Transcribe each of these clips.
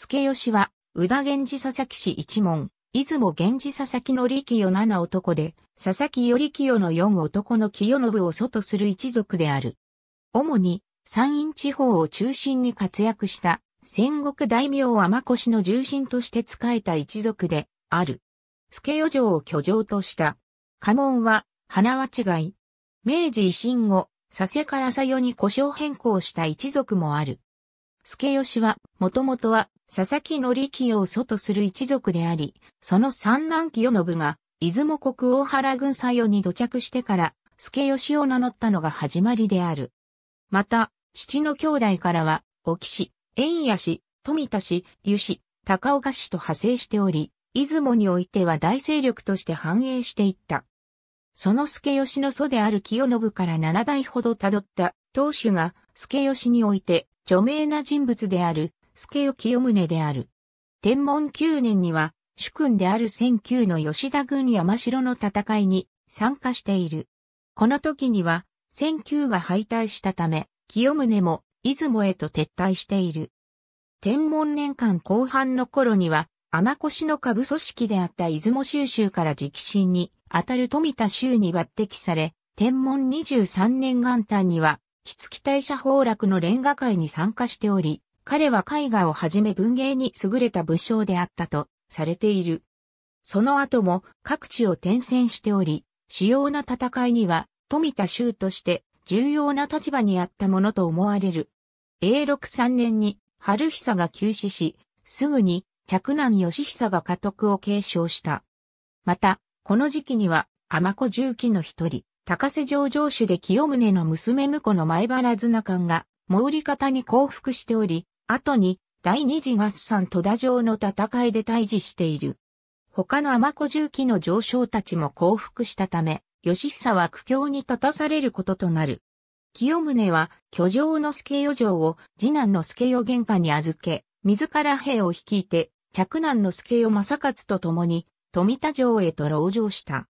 助吉は、宇田源氏佐々木氏一門、出雲源氏佐々木の利清七男で、佐々木頼清の四男の清信を祖とする一族である。主に、山陰地方を中心に活躍した、戦国大名天越の重臣として仕えた一族で、ある。助与城を居城とした。家紋は、花は違い。明治維新後、佐世から佐与に故障変更した一族もある。助吉は、もともとは佐々木則清を祖とする一族であり、その三男清信が、出雲国大原軍左右に土着してから、助義を名乗ったのが始まりである。また、父の兄弟からは、沖氏、縁屋氏、富田氏、湯氏、高岡氏と派生しており、出雲においては大勢力として繁栄していった。その助義の祖である清信から七代ほど辿った当主が助義において著名な人物である助清宗である。天文9年には、主君である千九の吉田軍山城の戦いに参加している。この時には、千九が敗退したため、清宗も出雲へと撤退している。天文年間後半の頃には、天越の下部組織であった出雲収集から直進に当たる富田州に抜擢され、天文23年元旦には、木月大社崩落の連合会に参加しており、彼は絵画をはじめ文芸に優れた武将であったとされている。その後も各地を転戦しており、主要な戦いには富田州として重要な立場にあったものと思われる。永禄3年に春久が急死し、すぐに嫡男義久が家督を継承した。また、この時期には天子重機の一人、高瀬城城主で清宗の娘婿の前原綱官が毛利方に降伏しており、後に第二次合算戸田城の戦いで退治している。他の天子重機の上昇たちも降伏したため、義久は苦境に立たされることとなる。清宗は、居城の助与城を次男の助与玄関に預け、自ら兵を率いて、嫡男の助与正勝と共に、富田城へと籠城した。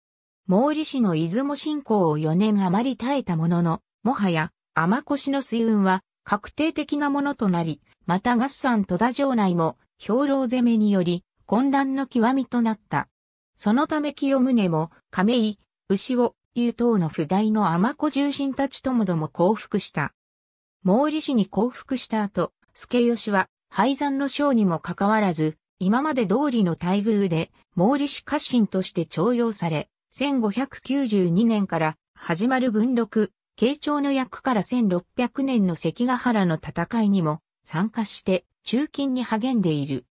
毛利氏の出雲侵攻を4年余り耐えたものの、もはや、天越の水運は確定的なものとなり、また合算戸田城内も兵糧攻めにより混乱の極みとなった。そのため清宗も亀井、牛尾、優等の不代の天子重臣たちともども降伏した。毛利氏に降伏した後、助義は廃山の将にもかかわらず、今まで通りの待遇で毛利氏家臣として徴用され、1592年から始まる文禄、慶長の役から1600年の関ヶ原の戦いにも参加して中勤に励んでいる。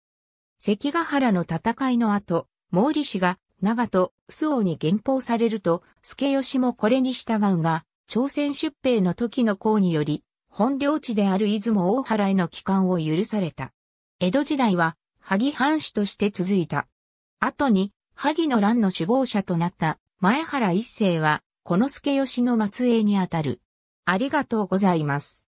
関ヶ原の戦いの後、毛利氏が長と、周王に減報されると、助義もこれに従うが、朝鮮出兵の時の功により、本領地である出雲大原への帰還を許された。江戸時代は、萩藩士として続いた。後に、萩の乱の首謀者となった前原一世は、この助義の末裔にあたる。ありがとうございます。